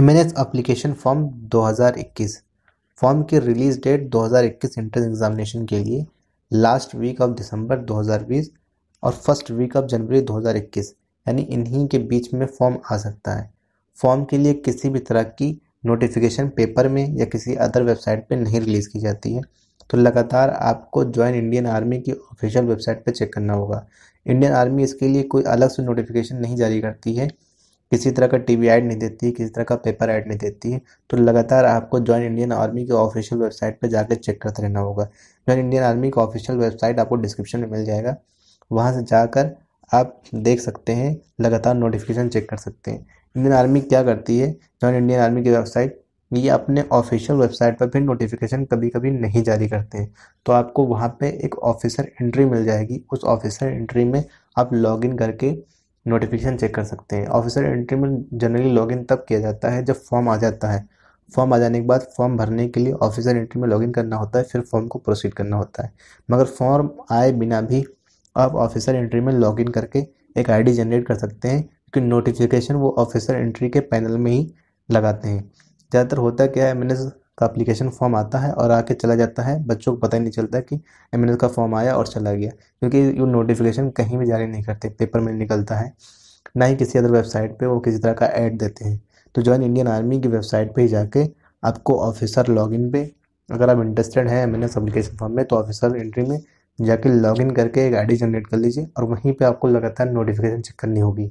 M S application form 2021 form की release date 2021 entrance examination के लिए लास्ट वीक ऑफ दिसंबर 2020 और first week of January 2021 यानी इन्हीं के बीच में फॉर्म आ सकता है फॉर्म के लिए किसी भी तरह की नोटिफिकेशन पेपर में या किसी अदर वेबसाइट पर नहीं रिलीज़ की जाती है तो लगातार आपको ज्वाइन इंडियन आर्मी की ऑफिशियल वेबसाइट पर चेक करना होगा इंडियन आर्मी इसके लिए कोई अलग से नोटिफिकेशन नहीं जारी करती है किसी तरह का टीवी ऐड नहीं देती है किसी तरह का पेपर ऐड नहीं देती है तो लगातार आपको जॉइन इंडियन आर्मी के ऑफिशियल वेबसाइट पर जाकर चेक करते रहना होगा जॉइन इंडियन आर्मी का ऑफिशियल वेबसाइट आपको डिस्क्रिप्शन में मिल जाएगा वहाँ से जाकर आप देख सकते हैं लगातार नोटिफिकेशन चेक कर सकते हैं इंडियन आर्मी क्या करती है जॉइन इंडियन आर्मी की वेबसाइट ये अपने ऑफिशियल वेबसाइट पर भी नोटिफिकेशन कभी कभी नहीं जारी करते हैं तो आपको वहाँ पे एक ऑफिसर एंट्री मिल जाएगी उस ऑफिसर एंट्री में आप लॉगिन करके नोटिफिकेशन चेक कर सकते हैं ऑफिसर एंट्री में जनरली लॉगिन तब किया जाता है जब फॉर्म आ जाता है फॉर्म आ जाने के बाद फॉर्म भरने के लिए ऑफिसर एंट्री में लॉगिन करना होता है फिर फॉर्म को प्रोसीड करना होता है मगर फॉर्म आए बिना भी आप ऑफिसर एंट्री में लॉगिन करके एक आईडी जनरेट कर सकते हैं क्योंकि नोटिफिकेशन वो ऑफिसर एंट्री के पैनल में ही लगाते हैं ज़्यादातर होता क्या है मैंने का अप्लीकेशन फॉर्म आता है और आके चला जाता है बच्चों को पता ही नहीं चलता कि एम का फॉर्म आया और चला गया क्योंकि ये नोटिफिकेशन कहीं भी जारी नहीं करते पेपर में निकलता है ना ही किसी अदर वेबसाइट पर वो किसी तरह का ऐड देते हैं तो ज्वाइन इंडियन आर्मी की वेबसाइट पर ही जाके आपको ऑफिसर लॉगिन पे अगर आप इंटरेस्टेड हैं M N S application form में तो ऑफिसर एंट्री में जाके लॉगिन करके एक आईडी जनरेट कर लीजिए और वहीं पे आपको लगातार नोटिफिकेशन चेक करनी होगी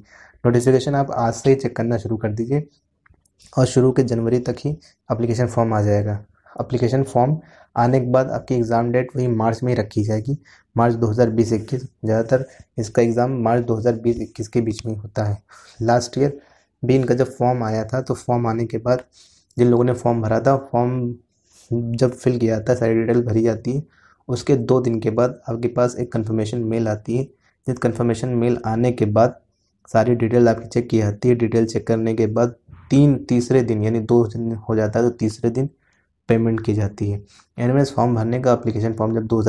नोटिफिकेशन आप आज से ही चेक करना शुरू कर दीजिए और शुरू के जनवरी तक ही अप्लीकेशन फॉर्म आ जाएगा अप्लीकेशन फॉर्म आने के बाद आपकी एग्ज़ाम डेट वही मार्च में ही रखी जाएगी मार्च 2021 ज़्यादातर इसका एग्ज़ाम मार्च 2021 के बीच में होता है लास्ट ईयर भी इनका जब फॉर्म आया था तो फॉर्म आने के बाद जिन लोगों ने फॉर्म भरा था फॉर्म जब फिल किया जाता है सारी डिटेल भरी जाती है उसके दो दिन के बाद आपके पास एक कन्फर्मेशन मेल आती है जिस कन्फर्मेशन मेल आने के बाद सारी डिटेल आपकी चेक की जाती है डिटेल चेक करने के बाद तीन तीसरे दिन यानी दो दिन हो जाता है तो तीसरे दिन पेमेंट की जाती है एन फॉर्म भरने का अप्लीकेशन फॉर्म जब दो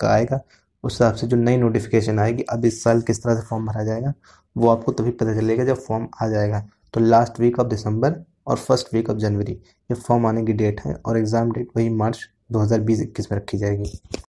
का आएगा उस हिसाब से जो नई नोटिफिकेशन आएगी अब इस साल किस तरह से फॉर्म भरा जाएगा वो आपको तभी पता चलेगा जब फॉर्म आ जाएगा तो लास्ट वीक ऑफ दिसंबर और फर्स्ट वीक ऑफ जनवरी ये फॉर्म आने की डेट है और एग्ज़ाम डेट वही मार्च बीस इक्कीस में रखी जाएगी